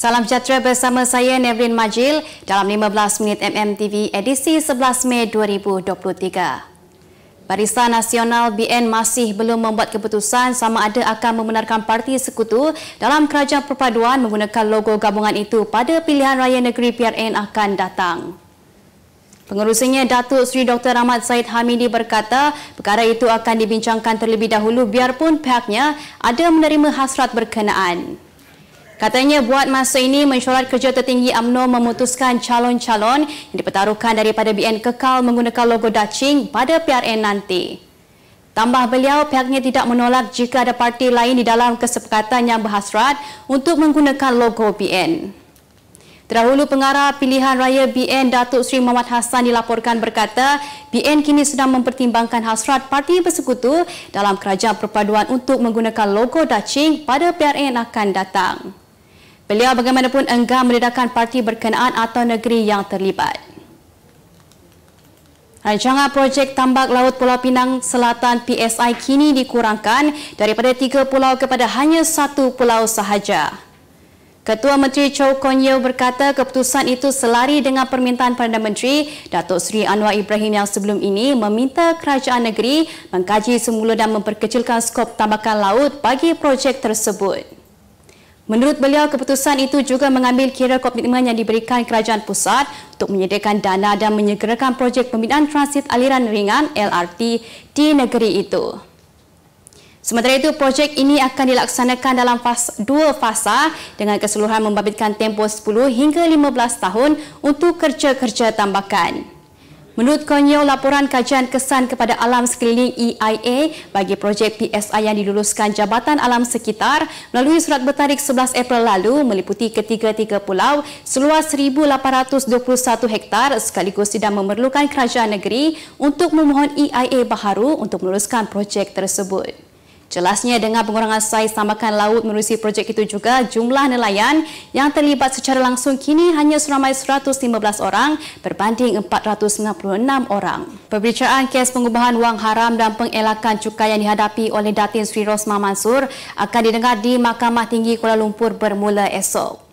Salam sejahtera bersama saya Nevrin Majil dalam 15 minit MMTV edisi 11 Mei 2023. Barisan Nasional BN masih belum membuat keputusan sama ada akan membenarkan parti sekutu dalam kerajaan perpaduan menggunakan logo gabungan itu pada pilihan raya negeri PRN akan datang. Pengurusnya Datuk Sri Dr. Ahmad Said Hamidi berkata perkara itu akan dibincangkan terlebih dahulu biarpun pihaknya ada menerima hasrat berkenaan. Katanya buat masa ini mesyuarat kerja tertinggi AMNO memutuskan calon-calon yang dipertaruhkan daripada BN kekal menggunakan logo Dacing pada PRN nanti. Tambah beliau, pihaknya tidak menolak jika ada parti lain di dalam kesepakatan yang berhasrat untuk menggunakan logo BN. Terdahulu pengarah pilihan raya BN Datuk Seri Muhammad Hassan dilaporkan berkata BN kini sedang mempertimbangkan hasrat parti bersekutu dalam kerajaan perpaduan untuk menggunakan logo Dacing pada PRN akan datang. Beliau bagaimanapun enggan mendedahkan parti berkenaan atau negeri yang terlibat. Rancangan projek tambak laut Pulau Pinang Selatan PSI kini dikurangkan daripada tiga pulau kepada hanya satu pulau sahaja. Ketua Menteri Chow Kon Yeo berkata keputusan itu selari dengan permintaan Perdana Menteri Datuk Seri Anwar Ibrahim yang sebelum ini meminta kerajaan negeri mengkaji semula dan memperkecilkan skop tambakan laut bagi projek tersebut. Menurut beliau, keputusan itu juga mengambil kira komitmen yang diberikan kerajaan pusat untuk menyediakan dana dan menyegerakan projek pembinaan transit aliran ringan LRT di negeri itu. Sementara itu, projek ini akan dilaksanakan dalam fasa, dua fasa dengan keseluruhan membabitkan tempoh 10 hingga 15 tahun untuk kerja-kerja tambakan. Menurut konyol laporan kajian kesan kepada alam sekeliling EIA bagi projek PSA yang diluluskan Jabatan Alam Sekitar melalui surat bertarik 11 April lalu meliputi ketiga-tiga pulau seluas 1,821 hektar sekaligus tidak memerlukan kerajaan negeri untuk memohon EIA baharu untuk meluluskan projek tersebut. Jelasnya dengan pengurangan saiz tambahan laut menerusi projek itu juga jumlah nelayan yang terlibat secara langsung kini hanya seramai 115 orang berbanding 496 orang. Perbicaraan kes pengubahan wang haram dan pengelakan cukai yang dihadapi oleh Datin Sri Rosma Mansur akan didengar di Mahkamah Tinggi Kuala Lumpur bermula esok.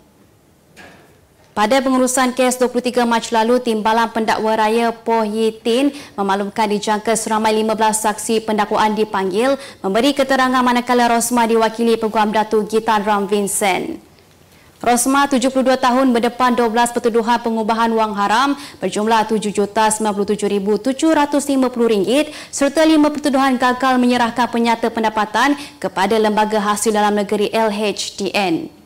Pada pengurusan kes 23 Mac lalu, Timbalan Pendakwa Raya Poh Yitin memaklumkan dijangka seramai 15 saksi pendakwaan dipanggil memberi keterangan manakala Rosma diwakili Peguam Datu Gitan Ram Vincent. Rosma, 72 tahun, berdepan 12 pertuduhan pengubahan wang haram berjumlah RM7,97,750 serta 5 pertuduhan gagal menyerahkan penyata pendapatan kepada Lembaga Hasil Dalam Negeri LHDN.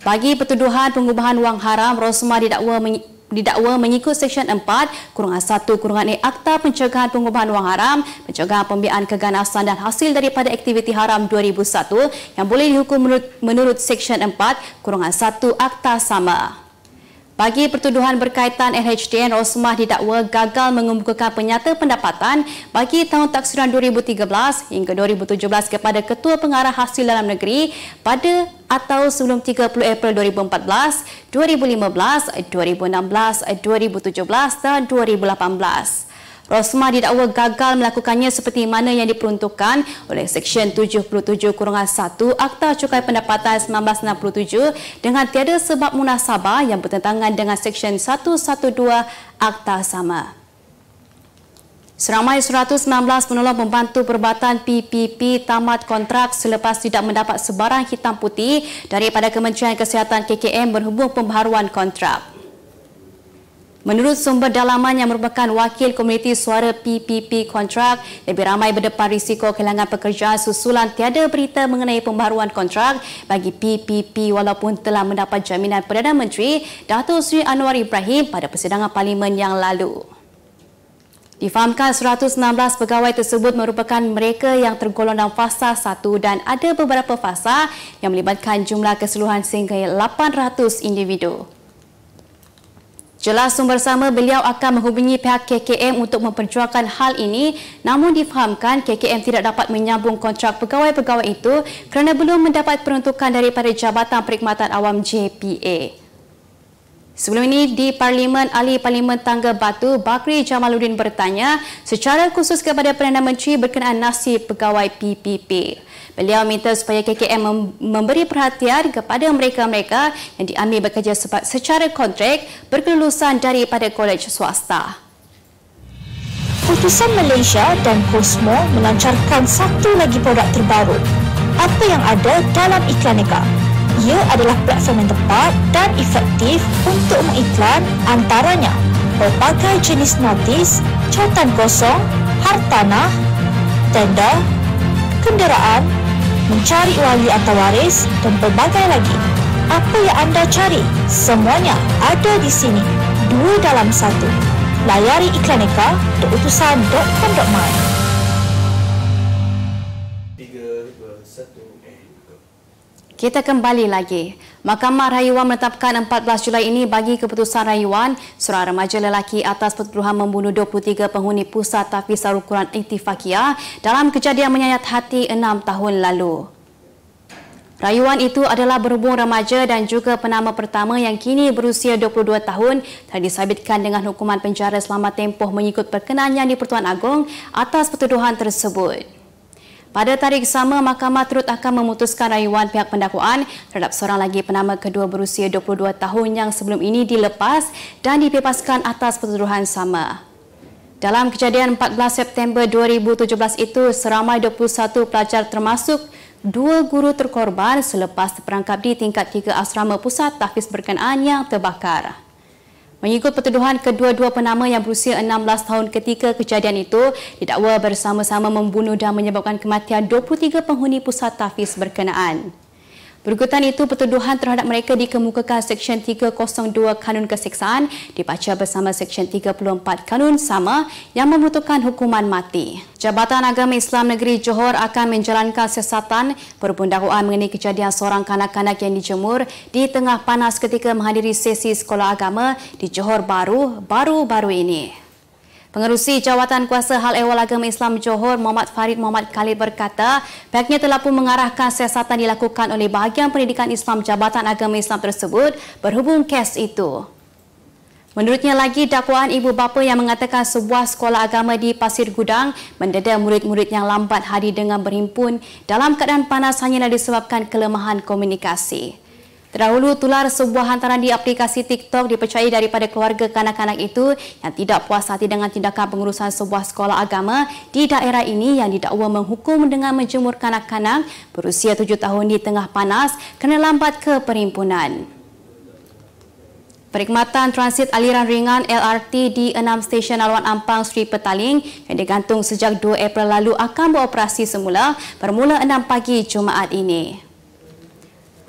Bagi pertuduhan pengubahan wang haram, Rosma didakwa men- didakwa mengikut Seksyen 4 Kurungan 1 Kurungan A Akta Pencegahan Pengubahan Wang Haram Pencegahan Pembiayaan Keganasan dan Hasil Daripada Aktiviti Haram 2001 yang boleh dihukum menurut, menurut Seksyen 4 Kurungan 1 Akta Sama. Bagi pertuduhan berkaitan LHDN, Rosmah didakwa gagal mengumumkan penyata pendapatan bagi tahun taksiran 2013 hingga 2017 kepada Ketua Pengarah Hasil Dalam Negeri pada atau sebelum 30 April 2014, 2015, 2016, 2017 dan 2018. Rosma didakwa gagal melakukannya seperti mana yang diperuntukkan oleh Seksyen 77-1 Akta Cukai Pendapatan 1967 dengan tiada sebab munasabah yang bertentangan dengan Seksyen 112 Akta Sama. Seramai 116 penolong membantu perbatan PPP tamat kontrak selepas tidak mendapat sebarang hitam putih daripada Kementerian Kesihatan KKM berhubung pembaharuan kontrak. Menurut sumber dalaman yang merupakan wakil komuniti suara PPP kontrak, lebih ramai berdepan risiko kehilangan pekerjaan susulan tiada berita mengenai pembaruan kontrak bagi PPP walaupun telah mendapat jaminan Perdana Menteri Datuk Sri Anwar Ibrahim pada persidangan parlimen yang lalu. Difahamkan 116 pegawai tersebut merupakan mereka yang tergolong dalam fasa 1 dan ada beberapa fasa yang melibatkan jumlah keseluruhan sehingga 800 individu. Jelas sumber sama beliau akan menghubungi pihak KKM untuk memperjuangkan hal ini namun difahamkan KKM tidak dapat menyambung kontrak pegawai-pegawai itu kerana belum mendapat peruntukan daripada Jabatan Perkhidmatan Awam JPA. Sebelum ini di Parlimen Ahli Parlimen Tangga Batu Bakri Jamaluddin bertanya secara khusus kepada Perdana Menteri berkenaan nasib pegawai PPP. Beliau minta supaya KKM memberi perhatian kepada mereka-mereka yang diambil bekerja secara kontrak berkelulusan daripada kolej swasta. Putusan Malaysia dan Cosmo melancarkan satu lagi produk terbaru. Apa yang ada dalam iklan negara? ia adalah platform yang tepat dan efektif untuk mengiklan antaranya berbagai jenis notis, catan kosong, hartanah, tenda, kenderaan, mencari wali atau waris dan berbagai lagi. Apa yang anda cari? Semuanya ada di sini. Dua dalam satu. Layari iklaneka.utusan.com.my Terima kasih. Kita kembali lagi. Mahkamah Rayuan menetapkan 14 Julai ini bagi keputusan Rayuan, seorang remaja lelaki atas pertuduhan membunuh 23 penghuni pusat tafiz Al-Quran Itifakia dalam kejadian menyayat hati 6 tahun lalu. Rayuan itu adalah berhubung remaja dan juga penama pertama yang kini berusia 22 tahun telah disabitkan dengan hukuman penjara selama tempoh mengikut perkenan yang di Pertuan Agong atas pertuduhan tersebut. Pada tarikh sama, Mahkamah Trut akan memutuskan rayuan pihak pendakwaan terhadap seorang lagi penama kedua berusia 22 tahun yang sebelum ini dilepas dan dibebaskan atas pertuduhan sama. Dalam kejadian 14 September 2017 itu, seramai 21 pelajar termasuk dua guru terkorban selepas terperangkap di tingkat 3 asrama pusat tahfiz berkenaan yang terbakar. Mengikut pertuduhan kedua-dua penama yang berusia 16 tahun ketika kejadian itu, didakwa bersama-sama membunuh dan menyebabkan kematian 23 penghuni pusat tafiz berkenaan. Berikutan itu pertuduhan terhadap mereka dikemukakan Seksyen 302 Kanun Keseksaan dibaca bersama Seksyen 34 Kanun Sama yang membutuhkan hukuman mati. Jabatan Agama Islam Negeri Johor akan menjalankan sesatan berhubung mengenai kejadian seorang kanak-kanak yang dijemur di tengah panas ketika menghadiri sesi sekolah agama di Johor Baru baru-baru ini. Pengerusi Jawatan Kuasa Hal Ehwal Agama Islam Johor Muhammad Farid Muhammad Khalid berkata pihaknya telah pun mengarahkan siasatan dilakukan oleh bahagian pendidikan Islam Jabatan Agama Islam tersebut berhubung kes itu. Menurutnya lagi, dakwaan ibu bapa yang mengatakan sebuah sekolah agama di Pasir Gudang mendedah murid-murid yang lambat hadir dengan berhimpun dalam keadaan panas hanyalah disebabkan kelemahan komunikasi. Terdahulu tular sebuah hantaran di aplikasi TikTok dipercayai daripada keluarga kanak-kanak itu yang tidak puas hati dengan tindakan pengurusan sebuah sekolah agama di daerah ini yang didakwa menghukum dengan menjemur kanak-kanak berusia 7 tahun di tengah panas kerana lambat ke perhimpunan. Perkhidmatan transit aliran ringan LRT di enam stesen Alwan Ampang Sri Petaling yang digantung sejak 2 April lalu akan beroperasi semula bermula 6 pagi Jumaat ini.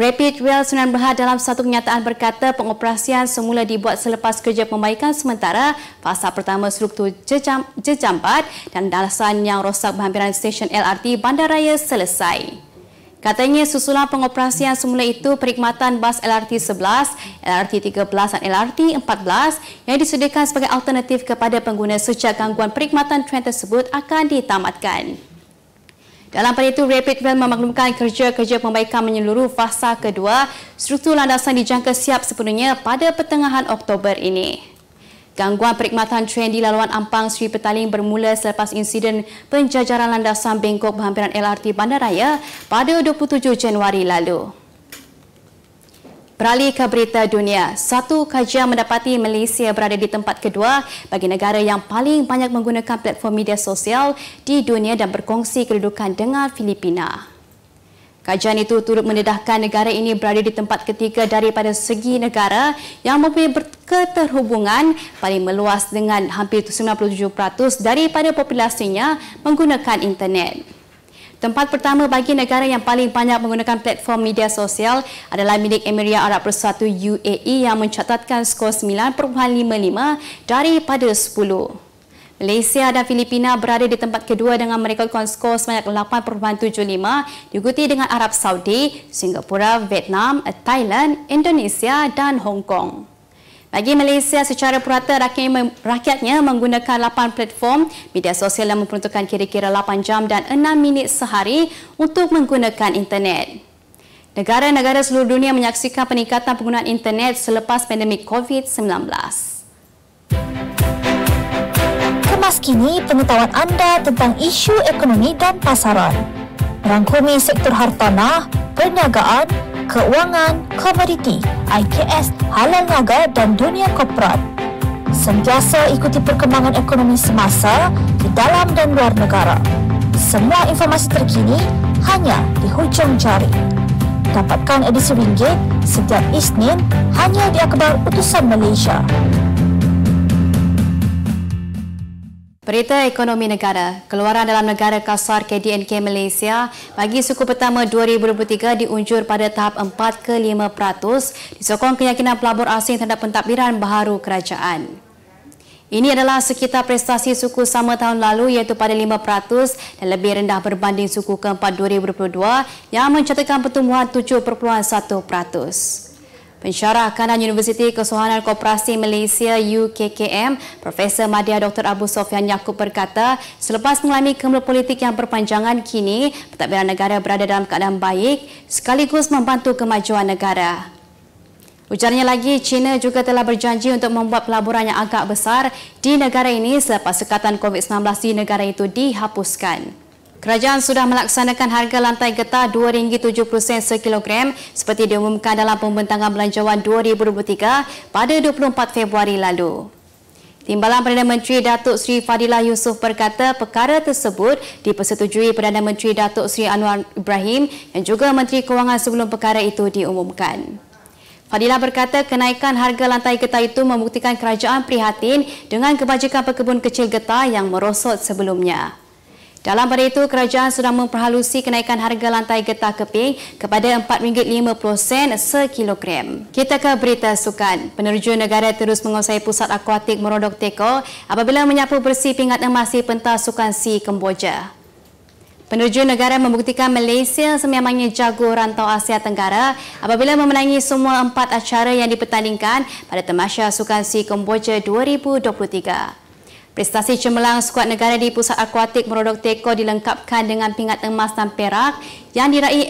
Rapid Rail Sunan Berhad dalam satu kenyataan berkata pengoperasian semula dibuat selepas kerja pembaikan sementara fasa pertama struktur jejam, jejambat dan dalasan yang rosak berhampiran stesen LRT Bandaraya selesai. Katanya susulan pengoperasian semula itu perikmatan bas LRT 11, LRT 13 dan LRT 14 yang disediakan sebagai alternatif kepada pengguna sejak gangguan perikmatan tren tersebut akan ditamatkan. Dalam pada itu, Rapidville memaklumkan kerja-kerja pembaikan menyeluruh fasa kedua struktur landasan dijangka siap sepenuhnya pada pertengahan Oktober ini. Gangguan perkhidmatan tren di laluan Ampang Sri Petaling bermula selepas insiden penjajaran landasan Bengkok berhampiran LRT Bandaraya pada 27 Januari lalu. Beralih ke berita dunia, satu kajian mendapati Malaysia berada di tempat kedua bagi negara yang paling banyak menggunakan platform media sosial di dunia dan berkongsi kedudukan dengan Filipina. Kajian itu turut mendedahkan negara ini berada di tempat ketiga daripada segi negara yang mempunyai keterhubungan paling meluas dengan hampir 97% daripada populasinya menggunakan internet. Tempat pertama bagi negara yang paling banyak menggunakan platform media sosial adalah milik Emiria Arab Bersatu UAE yang mencatatkan skor 9.55 daripada 10. Malaysia dan Filipina berada di tempat kedua dengan merekodkan skor sebanyak 8.75 diikuti dengan Arab Saudi, Singapura, Vietnam, Thailand, Indonesia dan Hong Kong. Bagi Malaysia secara purata rakyatnya menggunakan 8 platform media sosial yang memperuntukkan kira-kira 8 jam dan 6 minit sehari untuk menggunakan internet. Negara-negara seluruh dunia menyaksikan peningkatan penggunaan internet selepas pandemik COVID-19. Kemas kini pengetahuan anda tentang isu ekonomi dan pasaran. Rangkumi sektor hartanah, perniagaan, keuangan, komoditi, IKS, halal Naga dan dunia korporat. Sentiasa ikuti perkembangan ekonomi semasa di dalam dan luar negara. Semua informasi terkini hanya di hujung jari. Dapatkan edisi ringgit setiap Isnin hanya di Akhbar Utusan Malaysia. Berita ekonomi negara, keluaran dalam negara kasar KDNK Malaysia bagi suku pertama 2023 diunjur pada tahap 4 ke 5% disokong keyakinan pelabur asing terhadap pentadbiran baharu kerajaan. Ini adalah sekitar prestasi suku sama tahun lalu iaitu pada 5% dan lebih rendah berbanding suku keempat 2022 yang mencatatkan pertumbuhan 7.1%. Pensyarah Kanan Universiti Kesuhanan Koperasi Malaysia UKKM, Profesor Madia Dr. Abu Sofian Yaakob berkata, selepas mengalami kemelut politik yang berpanjangan kini, pentadbiran negara berada dalam keadaan baik sekaligus membantu kemajuan negara. Ujarnya lagi, China juga telah berjanji untuk membuat pelaburan yang agak besar di negara ini selepas sekatan COVID-19 di negara itu dihapuskan. Kerajaan sudah melaksanakan harga lantai getah RM2.70 sekilogram seperti diumumkan dalam pembentangan belanjawan 2023 pada 24 Februari lalu. Timbalan Perdana Menteri Datuk Seri Fadilah Yusof berkata perkara tersebut dipersetujui Perdana Menteri Datuk Seri Anwar Ibrahim yang juga Menteri Kewangan sebelum perkara itu diumumkan. Fadilah berkata kenaikan harga lantai getah itu membuktikan kerajaan prihatin dengan kebajikan pekebun kecil getah yang merosot sebelumnya. Dalam pada itu, kerajaan sudah memperhalusi kenaikan harga lantai getah keping kepada RM4.50 sekilogram. Kita ke berita sukan. Penerjun negara terus menguasai pusat akuatik Merodok Teko apabila menyapu bersih pingat emas di pentas sukan si Kemboja. Penerjun negara membuktikan Malaysia sememangnya jago rantau Asia Tenggara apabila memenangi semua empat acara yang dipertandingkan pada Temasya Sukan Si Kemboja 2023. Prestasi cemerlang skuad negara di Pusat Akuatik Merodok Teko dilengkapkan dengan pingat emas dan perak yang diraih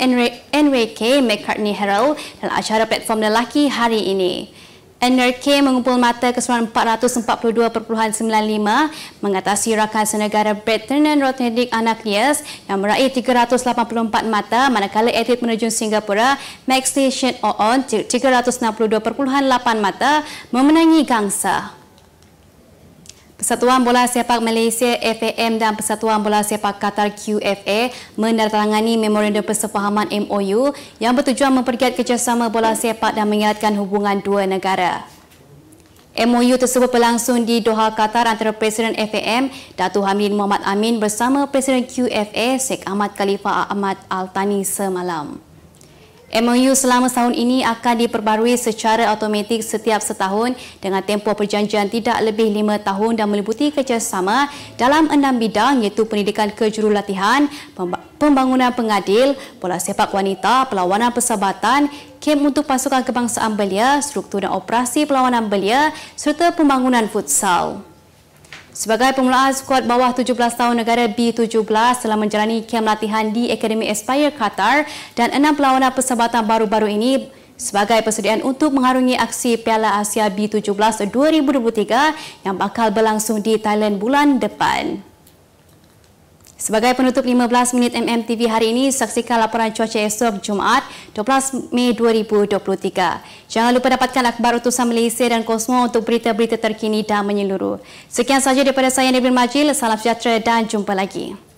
NWK McCartney Herald dalam acara platform lelaki hari ini. NRK mengumpul mata keseluruhan 442.95 mengatasi rakan senegara Bertrand Rotendik Anaklias yang meraih 384 mata manakala atlet menerjun Singapura Max Station Oon 362.8 mata memenangi gangsa. Persatuan Bola Sepak Malaysia FAM dan Persatuan Bola Sepak Qatar QFA menandatangani memorandum persefahaman MOU yang bertujuan memperkuat kerjasama bola sepak dan mengeratkan hubungan dua negara. MOU tersebut berlangsung di Doha, Qatar antara Presiden FAM Datu Hamidin Muhammad Amin bersama Presiden QFA Sheikh Ahmad Khalifa Ahmad Al Thani semalam. MOU selama tahun ini akan diperbarui secara automatik setiap setahun dengan tempoh perjanjian tidak lebih lima tahun dan meliputi kerjasama dalam enam bidang iaitu pendidikan kejurulatihan, pembangunan pengadil, pola sepak wanita, perlawanan persahabatan, kem untuk pasukan kebangsaan belia, struktur dan operasi perlawanan belia serta pembangunan futsal. Sebagai pemulaan skuad bawah 17 tahun negara B17 telah menjalani kem latihan di Akademi Aspire Qatar dan enam pelawana persahabatan baru-baru ini sebagai persediaan untuk mengarungi aksi Piala Asia B17 2023 yang bakal berlangsung di Thailand bulan depan. Sebagai penutup 15 minit MMTV hari ini, saksikan laporan cuaca esok Jumaat 12 Mei 2023. Jangan lupa dapatkan akhbar utusan Malaysia dan Kosmo untuk berita-berita terkini dan menyeluruh. Sekian sahaja daripada saya, Nabil Majil. Salam sejahtera dan jumpa lagi.